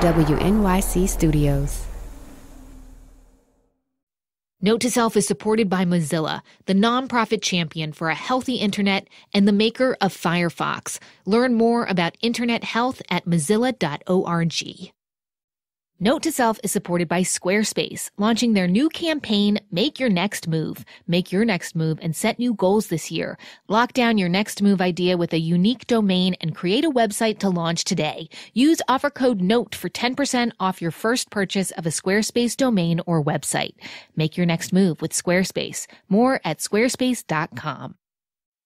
WNYC Studios. Note to Self is supported by Mozilla, the nonprofit champion for a healthy internet and the maker of Firefox. Learn more about internet health at mozilla.org. Note to Self is supported by Squarespace, launching their new campaign, Make Your Next Move. Make your next move and set new goals this year. Lock down your next move idea with a unique domain and create a website to launch today. Use offer code NOTE for 10% off your first purchase of a Squarespace domain or website. Make your next move with Squarespace. More at squarespace.com.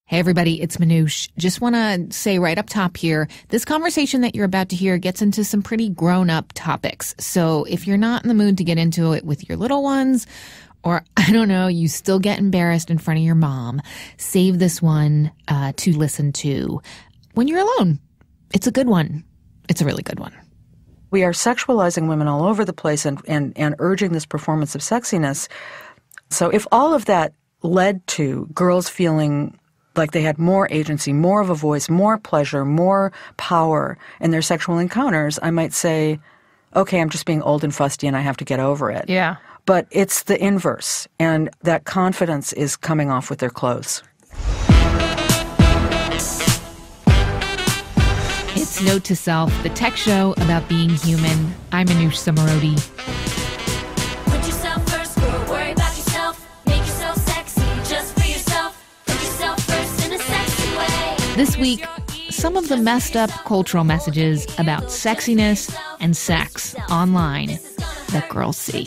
Hey everybody, it's Manoush. Just want to say right up top here, this conversation that you're about to hear gets into some pretty grown up topics. So if you're not in the mood to get into it with your little ones, or I don't know, you still get embarrassed in front of your mom, save this one uh, to listen to when you're alone. It's a good one. It's a really good one. We are sexualizing women all over the place and, and, and urging this performance of sexiness. So if all of that led to girls feeling like they had more agency, more of a voice, more pleasure, more power in their sexual encounters, I might say, okay, I'm just being old and fusty and I have to get over it. Yeah. But it's the inverse, and that confidence is coming off with their clothes. It's Note to Self, the tech show about being human. I'm Anoush Samarodi. This week, some of the messed up cultural messages about sexiness and sex online that girls see.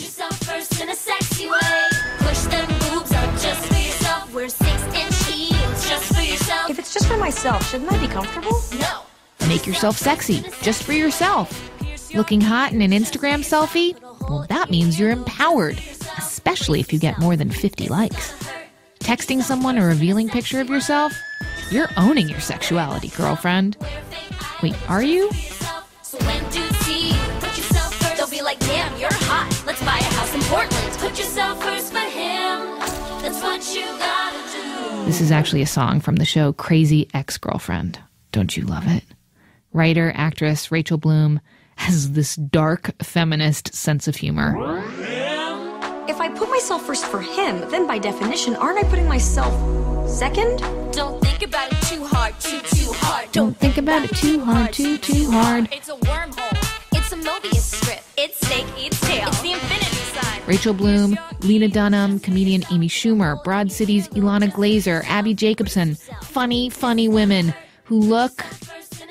If it's just for myself, shouldn't I be comfortable? No. Make yourself sexy, just for yourself. Looking hot in an Instagram selfie? Well, that means you're empowered, especially if you get more than 50 likes. Texting someone a revealing picture of yourself? You're owning your sexuality, girlfriend. Wait, are you? This is actually a song from the show Crazy Ex Girlfriend. Don't you love it? Writer, actress Rachel Bloom has this dark feminist sense of humor. If I put myself first for him, then by definition, aren't I putting myself second? Don't think about it too hard, too, too hard. Don't think about it too hard, too, too hard. It's a wormhole. It's a Mobius strip. It's snake, it's tail. It's the infinity sign. Rachel Bloom, Lena Dunham, comedian Amy Schumer, Broad City's Ilana Glazer, Abby Jacobson. Funny, funny women who look,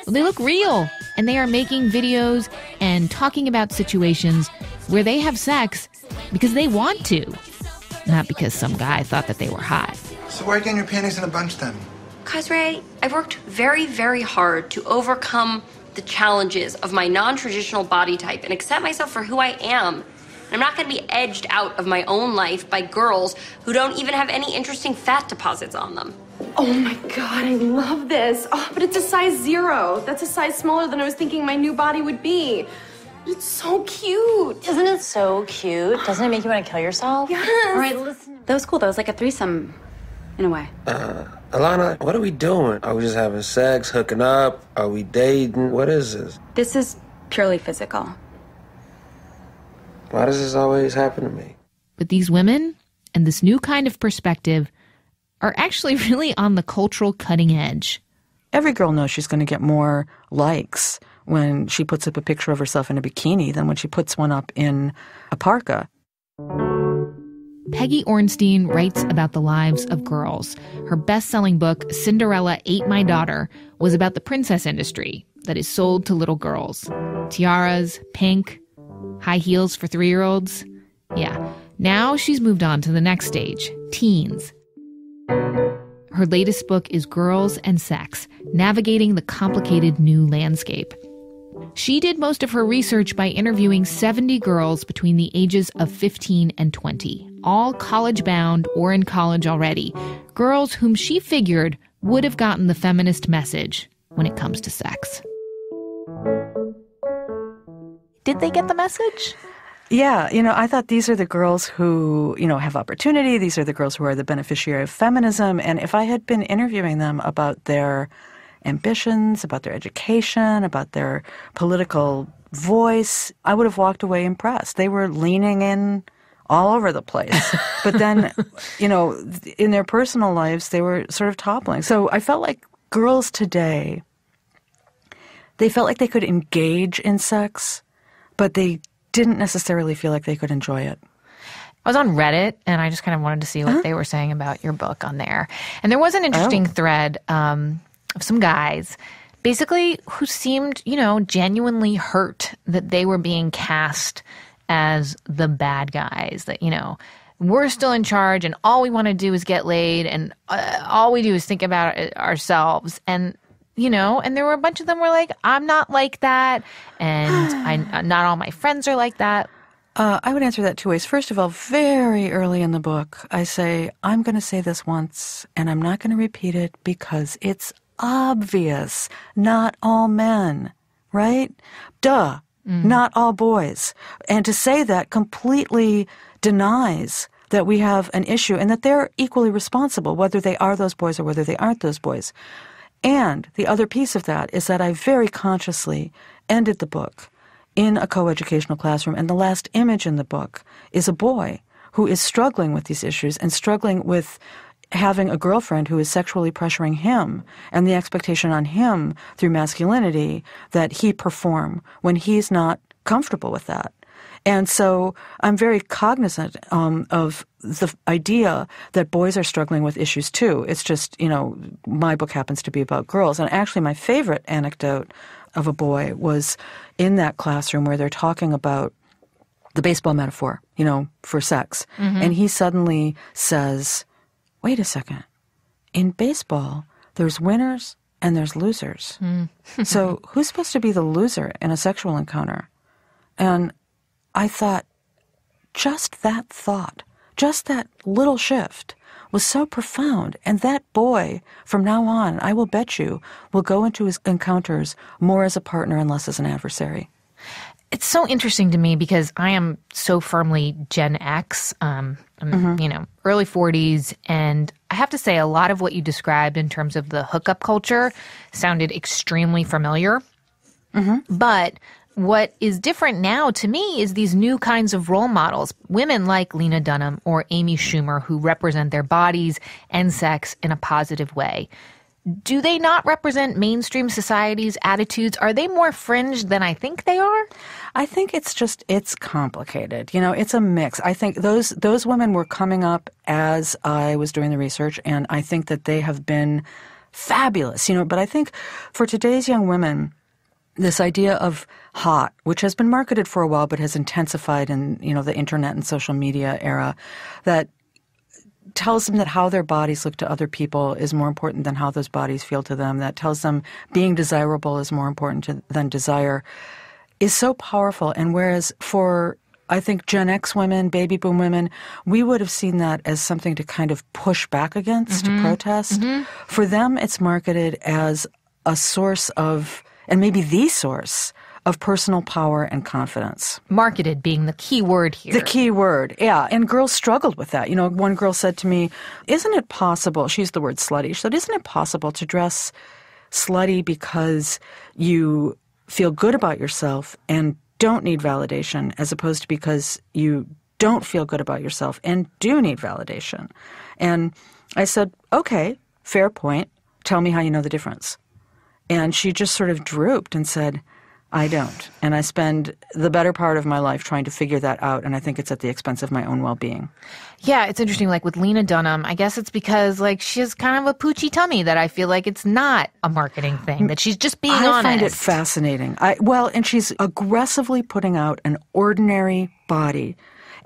they look real. And they are making videos and talking about situations where they have sex because they want to, not because some guy thought that they were hot. So why are you getting your panties in a bunch then? Kazre, I've worked very, very hard to overcome the challenges of my non traditional body type and accept myself for who I am. I'm not going to be edged out of my own life by girls who don't even have any interesting fat deposits on them. Oh my god, I love this. Oh, but it's a size zero. That's a size smaller than I was thinking my new body would be. It's so cute. Isn't it so cute? Doesn't it make you want to kill yourself? Yes. All right, listen. That was cool. That was like a threesome in a way. Uh, Alana, what are we doing? Are we just having sex, hooking up? Are we dating? What is this? This is purely physical. Why does this always happen to me? But these women and this new kind of perspective are actually really on the cultural cutting edge. Every girl knows she's going to get more likes when she puts up a picture of herself in a bikini than when she puts one up in a parka. Peggy Ornstein writes about the lives of girls. Her best selling book, Cinderella Ate My Daughter, was about the princess industry that is sold to little girls tiaras, pink, high heels for three year olds. Yeah, now she's moved on to the next stage teens. Her latest book is Girls and Sex Navigating the Complicated New Landscape. She did most of her research by interviewing 70 girls between the ages of 15 and 20, all college bound or in college already, girls whom she figured would have gotten the feminist message when it comes to sex. Did they get the message? Yeah, you know, I thought these are the girls who, you know, have opportunity. These are the girls who are the beneficiary of feminism. And if I had been interviewing them about their ambitions, about their education, about their political voice, I would have walked away impressed. They were leaning in all over the place. but then, you know, in their personal lives, they were sort of toppling. So I felt like girls today, they felt like they could engage in sex, but they didn't necessarily feel like they could enjoy it. I was on Reddit and I just kind of wanted to see what uh-huh. they were saying about your book on there. And there was an interesting oh. thread um, of some guys basically who seemed, you know, genuinely hurt that they were being cast as the bad guys, that, you know, we're still in charge and all we want to do is get laid and uh, all we do is think about uh, ourselves and you know and there were a bunch of them were like i'm not like that and i uh, not all my friends are like that uh, i would answer that two ways first of all very early in the book i say i'm going to say this once and i'm not going to repeat it because it's obvious. Not all men, right? Duh. Mm. Not all boys. And to say that completely denies that we have an issue and that they're equally responsible, whether they are those boys or whether they aren't those boys. And the other piece of that is that I very consciously ended the book in a coeducational classroom, and the last image in the book is a boy who is struggling with these issues and struggling with having a girlfriend who is sexually pressuring him and the expectation on him through masculinity that he perform when he's not comfortable with that. And so I'm very cognizant um, of the idea that boys are struggling with issues too. It's just, you know, my book happens to be about girls. And actually, my favorite anecdote of a boy was in that classroom where they're talking about the baseball metaphor, you know, for sex. Mm-hmm. And he suddenly says, wait a second. In baseball, there's winners and there's losers. Mm. so who's supposed to be the loser in a sexual encounter? And I thought, just that thought, just that little shift was so profound. And that boy, from now on, I will bet you, will go into his encounters more as a partner and less as an adversary. It's so interesting to me because I am so firmly Gen X. Um, I'm, mm-hmm. you know, early 40s. And I have to say, a lot of what you described in terms of the hookup culture sounded extremely familiar. Mm-hmm. But what is different now to me is these new kinds of role models, women like Lena Dunham or Amy Schumer, who represent their bodies and sex in a positive way do they not represent mainstream society's attitudes? Are they more fringe than I think they are? I think it's just it's complicated. You know, it's a mix. I think those those women were coming up as I was doing the research and I think that they have been fabulous, you know, but I think for today's young women this idea of hot, which has been marketed for a while but has intensified in you know the internet and social media era, that tells them that how their bodies look to other people is more important than how those bodies feel to them, that tells them being desirable is more important to, than desire, is so powerful. And whereas for I think Gen X women, baby boom women, we would have seen that as something to kind of push back against, mm-hmm. to protest. Mm-hmm. For them, it's marketed as a source of, and maybe the source of personal power and confidence. Marketed being the key word here. The key word, yeah. And girls struggled with that. You know, one girl said to me, Isn't it possible? She used the word slutty. She said, Isn't it possible to dress slutty because you feel good about yourself and don't need validation as opposed to because you don't feel good about yourself and do need validation. And I said, okay, fair point. Tell me how you know the difference. And she just sort of drooped and said, I don't. And I spend the better part of my life trying to figure that out. And I think it's at the expense of my own well being. Yeah, it's interesting. Like with Lena Dunham, I guess it's because like she has kind of a poochy tummy that I feel like it's not a marketing thing, that she's just being I honest. I find it fascinating. I, well, and she's aggressively putting out an ordinary body.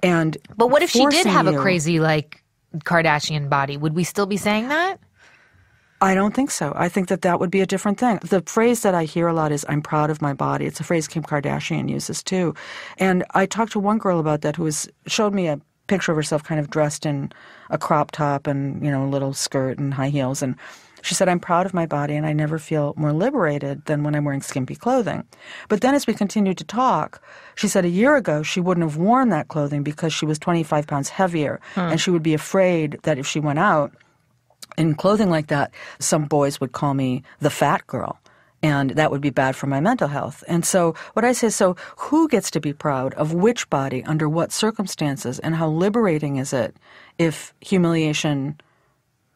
And but what if she did have you, a crazy like Kardashian body? Would we still be saying that? I don't think so. I think that that would be a different thing. The phrase that I hear a lot is, I'm proud of my body. It's a phrase Kim Kardashian uses too. And I talked to one girl about that who was, showed me a picture of herself kind of dressed in a crop top and, you know, a little skirt and high heels. And she said, I'm proud of my body and I never feel more liberated than when I'm wearing skimpy clothing. But then as we continued to talk, she said a year ago she wouldn't have worn that clothing because she was 25 pounds heavier hmm. and she would be afraid that if she went out, in clothing like that, some boys would call me the fat girl. And that would be bad for my mental health. And so, what I say so, who gets to be proud of which body under what circumstances, and how liberating is it if humiliation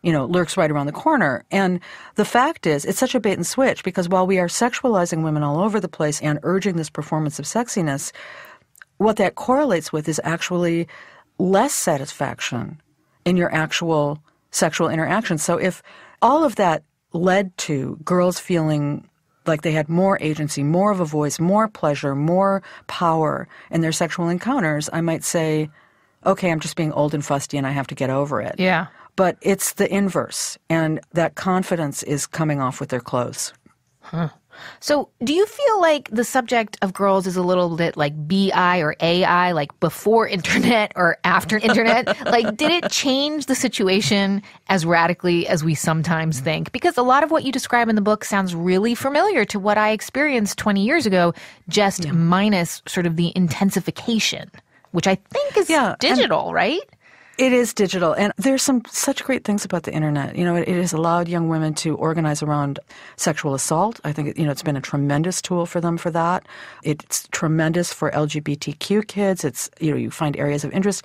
you know, lurks right around the corner. And the fact is, it's such a bait and switch because while we are sexualizing women all over the place and urging this performance of sexiness, what that correlates with is actually less satisfaction in your actual sexual interactions. So if all of that led to girls feeling like they had more agency, more of a voice, more pleasure, more power in their sexual encounters, I might say, okay, I'm just being old and fusty and I have to get over it. Yeah. But it's the inverse, and that confidence is coming off with their clothes. Huh. So, do you feel like the subject of girls is a little bit like BI or AI, like before internet or after internet? like, did it change the situation as radically as we sometimes mm-hmm. think? Because a lot of what you describe in the book sounds really familiar to what I experienced 20 years ago, just yeah. minus sort of the intensification, which I think is yeah, digital, and- right? It is digital, and there's some such great things about the internet. You know, it, it, has allowed young women to organize around sexual assault. I think you know it's been a tremendous tool for them for that. It's tremendous for LGBTQ kids. It's you know you find areas of interest.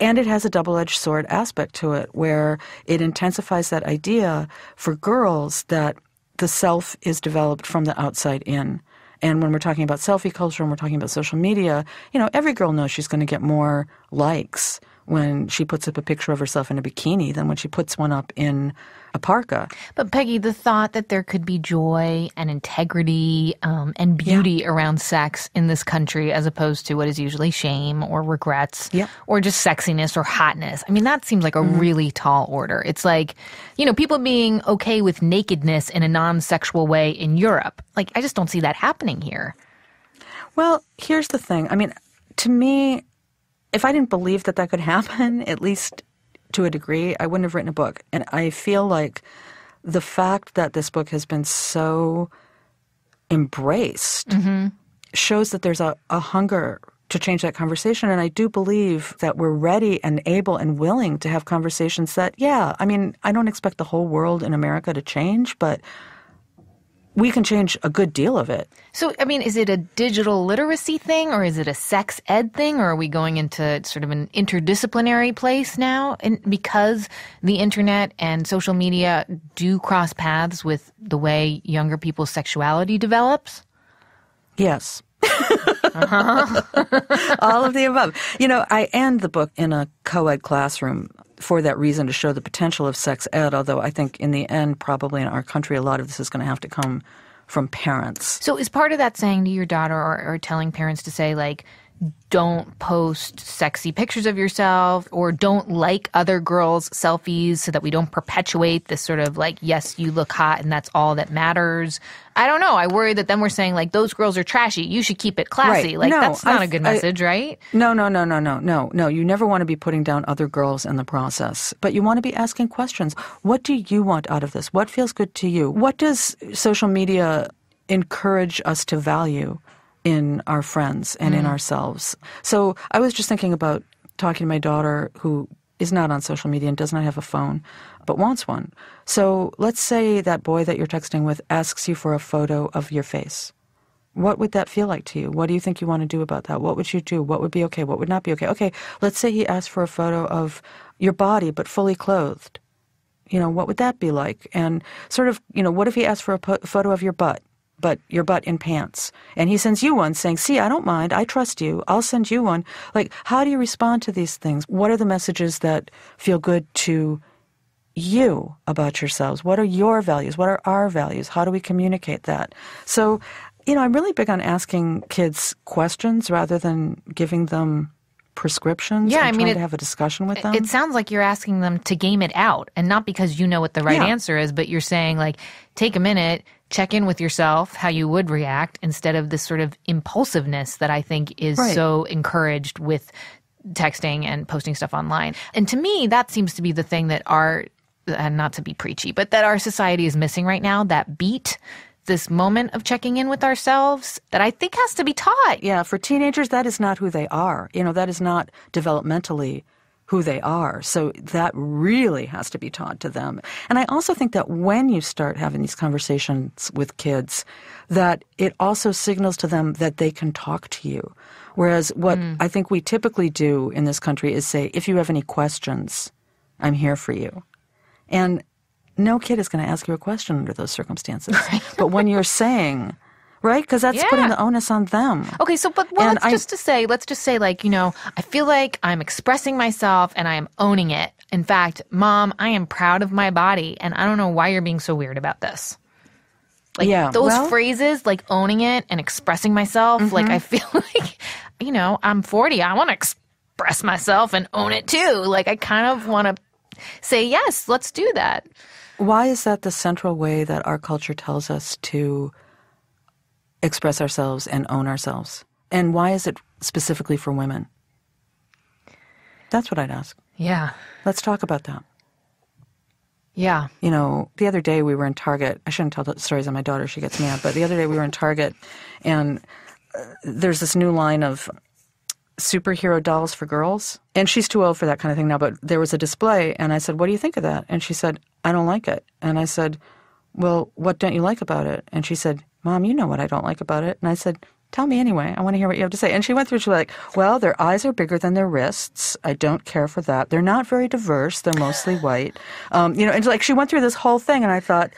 And it has a double edged sword aspect to it where it intensifies that idea for girls that the self is developed from the outside in. And when we're talking about selfie culture and we're talking about social media, you know, every girl knows she's going to get more likes when she puts up a picture of herself in a bikini than when she puts one up in a parka. But Peggy, the thought that there could be joy and integrity um, and beauty yeah. around sex in this country as opposed to what is usually shame or regrets yeah. or just sexiness or hotness. I mean, that seems like a mm-hmm. really tall order. It's like, you know, people being okay with nakedness in a non sexual way in Europe. Like, I just don't see that happening here. Well, here's the thing. I mean, to me, if I didn't believe that that could happen, at least to a degree, I wouldn't have written a book. And I feel like the fact that this book has been so embraced mm-hmm. shows that there's a, a hunger to change that conversation. And I do believe that we're ready and able and willing to have conversations that, yeah, I mean, I don't expect the whole world in America to change, but we can change a good deal of it. So, I mean, is it a digital literacy thing or is it a sex ed thing or are we going into sort of an interdisciplinary place now? And because the internet and social media do cross paths with the way younger people's sexuality develops? Yes. uh-huh. All of the above. You know, I end the book in a co ed classroom for that reason to show the potential of sex ed, although I think in the end, probably in our country, a lot of this is going to have to come from parents. So, is part of that saying to your daughter or, or telling parents to say, like, don't post sexy pictures of yourself or don't like other girls' selfies so that we don't perpetuate this sort of like, yes, you look hot and that's all that matters. I don't know. I worry that then we're saying like those girls are trashy. You should keep it classy. Right. Like no, that's not a good message, I, right? No, no, no, no, no, no, no. You never want to be putting down other girls in the process, but you want to be asking questions. What do you want out of this? What feels good to you? What does social media encourage us to value? in our friends and mm. in ourselves. So I was just thinking about talking to my daughter who is not on social media and does not have a phone, but wants one. So let's say that boy that you're texting with asks you for a photo of your face. What would that feel like to you? What do you think you want to do about that? What would you do? What would be okay? What would not be okay? Okay, let's say he asks for a photo of your body but fully clothed. You know, what would that be like? And sort of, you know, what if he asked for a po- photo of your butt? but your butt in pants. And he sends you one saying, See, I don't mind. I trust you. I'll send you one. Like, how do you respond to these things? What are the messages that feel good to you about yourselves? What are your values? What are our values? How do we communicate that? So, you know, I'm really big on asking kids questions rather than giving them prescriptions yeah, I mean, it, to have a discussion with them. It sounds like you're asking them to game it out and not because you know what the right yeah. answer is, but you're saying like take a minute, check in with yourself how you would react instead of this sort of impulsiveness that I think is right. so encouraged with texting and posting stuff online. And to me, that seems to be the thing that our, and uh, not to be preachy, but that our society is missing right now that beat. This moment of checking in with ourselves that I think has to be taught. Yeah, for teenagers, that is not who they are. You know, that is not developmentally who they are. So that really has to be taught to them. And I also think that when you start having these conversations with kids, that it also signals to them that they can talk to you. Whereas what mm. I think we typically do in this country is say, if you have any questions, I'm here for you. And no kid is going to ask you a question under those circumstances. Right. but when you're saying, right? Because that's yeah. putting the onus on them. Okay, so but well, I, just to say, let's just say, like you know, I feel like I'm expressing myself and I am owning it. In fact, mom, I am proud of my body, and I don't know why you're being so weird about this. Like yeah, those well, phrases, like owning it and expressing myself. Mm-hmm. Like I feel like, you know, I'm 40. I want to express myself and own it too. Like I kind of want to say yes. Let's do that. Why is that the central way that our culture tells us to express ourselves and own ourselves? And why is it specifically for women? That's what I'd ask. Yeah. Let's talk about that. Yeah. You know, the other day we were in Target. I shouldn't tell the stories on my daughter, she gets mad. But the other day we were in Target, and uh, there's this new line of superhero dolls for girls. And she's too old for that kind of thing now, but there was a display, and I said, What do you think of that? And she said, I don't like it. And I said, Well, what don't you like about it? And she said, Mom, you know what I don't like about it. And I said, Tell me anyway. I want to hear what you have to say. And she went through, she was like, Well, their eyes are bigger than their wrists. I don't care for that. They're not very diverse. They're mostly white. Um, you know, and like she went through this whole thing, and I thought,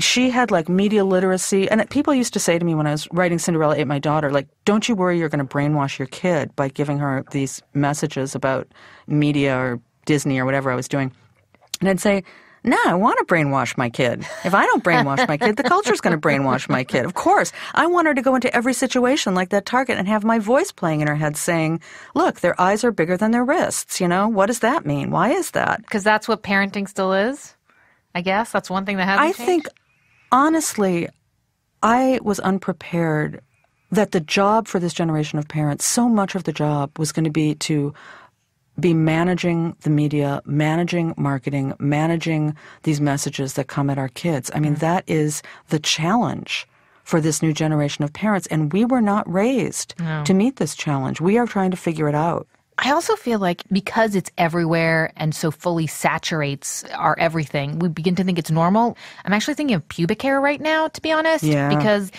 she had like media literacy and people used to say to me when i was writing cinderella ate my daughter like don't you worry you're going to brainwash your kid by giving her these messages about media or disney or whatever i was doing and i'd say no, I want to brainwash my kid. If I don't brainwash my kid, the culture's going to brainwash my kid. Of course, I want her to go into every situation like that target and have my voice playing in her head saying, look, their eyes are bigger than their wrists. You know, what does that mean? Why is that? Because that's what parenting still is, I guess. That's one thing that hasn't I changed. think, honestly, I was unprepared that the job for this generation of parents, so much of the job was going to be to be managing the media, managing marketing, managing these messages that come at our kids. I mean, mm-hmm. that is the challenge for this new generation of parents. And we were not raised no. to meet this challenge. We are trying to figure it out. I also feel like because it's everywhere and so fully saturates our everything, we begin to think it's normal. I'm actually thinking of pubic hair right now, to be honest, yeah. because,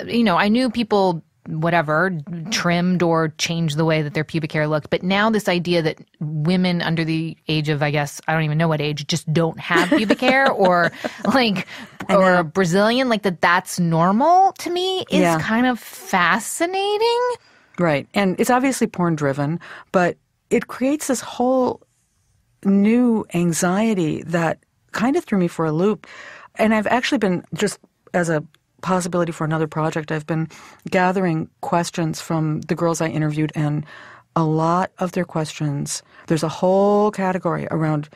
uh, you know, I knew people whatever trimmed or changed the way that their pubic hair looked but now this idea that women under the age of i guess i don't even know what age just don't have pubic hair or like or brazilian like that that's normal to me is yeah. kind of fascinating right and it's obviously porn driven but it creates this whole new anxiety that kind of threw me for a loop and i've actually been just as a possibility for another project, I've been gathering questions from the girls I interviewed, and a lot of their questions, there's a whole category around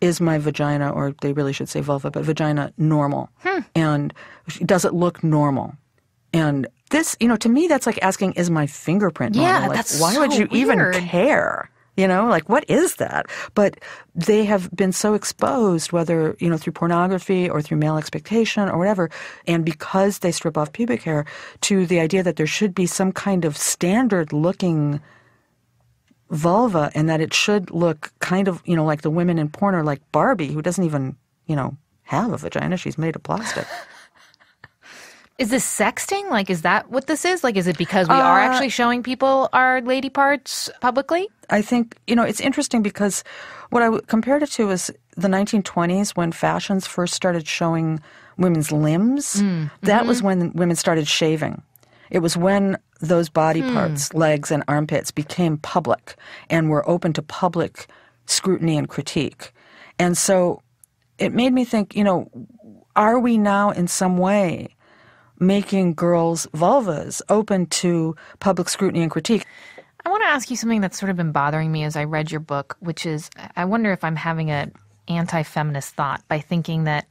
is my vagina, or they really should say vulva, but vagina normal? Hmm. And does it look normal? And this, you know, to me, that's like asking, is my fingerprint yeah, normal? Like, that's why so would you weird. even care? You know, like what is that? But they have been so exposed, whether, you know, through pornography or through male expectation or whatever, and because they strip off pubic hair to the idea that there should be some kind of standard looking vulva and that it should look kind of, you know, like the women in porn or like Barbie, who doesn't even, you know, have a vagina. She's made of plastic. Is this sexting? Like, is that what this is? Like, is it because we uh, are actually showing people our lady parts publicly? I think, you know, it's interesting because what I w- compared it to is the 1920s when fashions first started showing women's limbs. Mm. That mm-hmm. was when women started shaving. It was when those body hmm. parts, legs and armpits, became public and were open to public scrutiny and critique. And so it made me think, you know, are we now in some way making girls' vulvas open to public scrutiny and critique. I want to ask you something that's sort of been bothering me as I read your book, which is I wonder if I'm having an anti feminist thought by thinking that,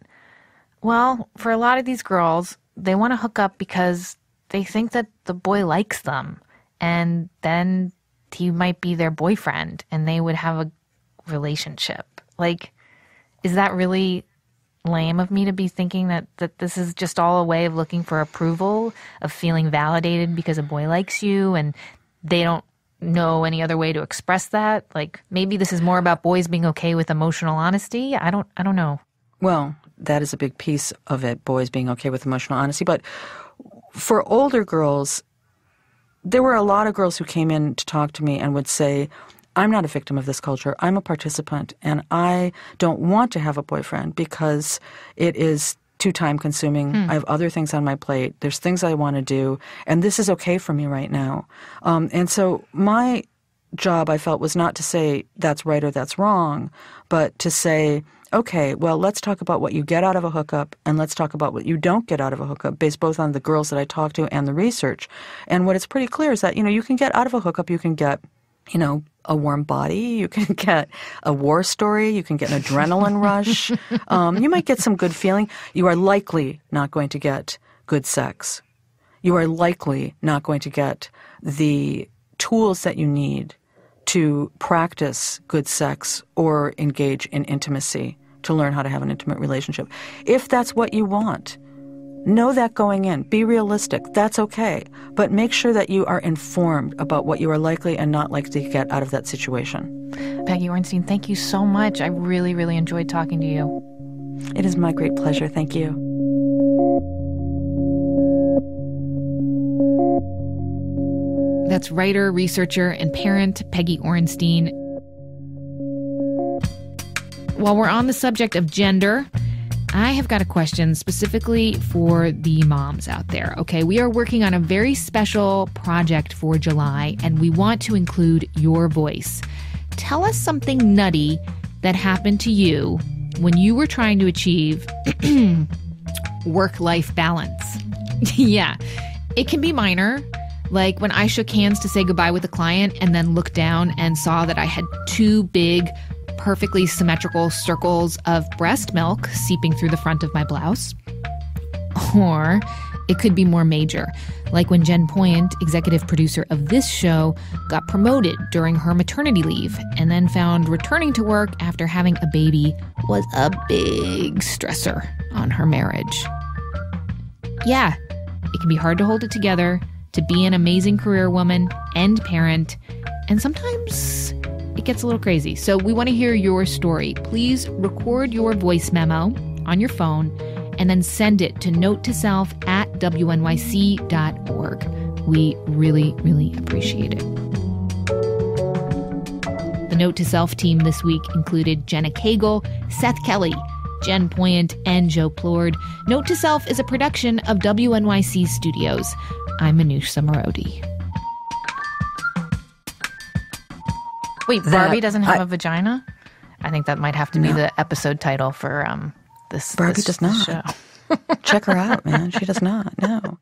well, for a lot of these girls, they want to hook up because they think that the boy likes them and then he might be their boyfriend and they would have a relationship. Like, is that really lame of me to be thinking that, that this is just all a way of looking for approval, of feeling validated because a boy likes you and they don't know any other way to express that. Like maybe this is more about boys being okay with emotional honesty. I don't I don't know. Well, that is a big piece of it, boys being okay with emotional honesty. But for older girls, there were a lot of girls who came in to talk to me and would say, I'm not a victim of this culture. I'm a participant, and I don't want to have a boyfriend because it is too time consuming. Hmm. I have other things on my plate. There's things I want to do, and this is okay for me right now. Um, and so my job, I felt, was not to say that's right or that's wrong, but to say, okay, well, let's talk about what you get out of a hookup and let's talk about what you don't get out of a hookup based both on the girls that I talked to and the research. And what it's pretty clear is that, you know, you can get out of a hookup, you can get, you know, a warm body. You can get a war story. You can get an adrenaline rush. Um, you might get some good feeling. You are likely not going to get good sex. You are likely not going to get the tools that you need to practice good sex or engage in intimacy to learn how to have an intimate relationship. If that's what you want, Know that going in. Be realistic. That's okay. But make sure that you are informed about what you are likely and not likely to get out of that situation. Peggy Ornstein, thank you so much. I really, really enjoyed talking to you. It is my great pleasure. Thank you. That's writer, researcher, and parent Peggy Ornstein. While we're on the subject of gender, I have got a question specifically for the moms out there. Okay, we are working on a very special project for July, and we want to include your voice. Tell us something nutty that happened to you when you were trying to achieve work life balance. yeah, it can be minor. Like when I shook hands to say goodbye with a client and then looked down and saw that I had two big perfectly symmetrical circles of breast milk seeping through the front of my blouse. Or it could be more major, like when Jen Poynt, executive producer of this show, got promoted during her maternity leave and then found returning to work after having a baby was a big stressor on her marriage. Yeah, it can be hard to hold it together, to be an amazing career woman and parent, and sometimes it gets a little crazy. So we want to hear your story. Please record your voice memo on your phone and then send it to note to self at wnyc.org. We really, really appreciate it. The note to self team this week included Jenna Cagle, Seth Kelly, Jen Poyant, and Joe Plord. Note to Self is a production of WNYC Studios. I'm Manush Samarodi. Wait, Barbie doesn't have I, a vagina? I think that might have to be the episode title for um, this. Barbie this does not. Check her out, man. She does not. No.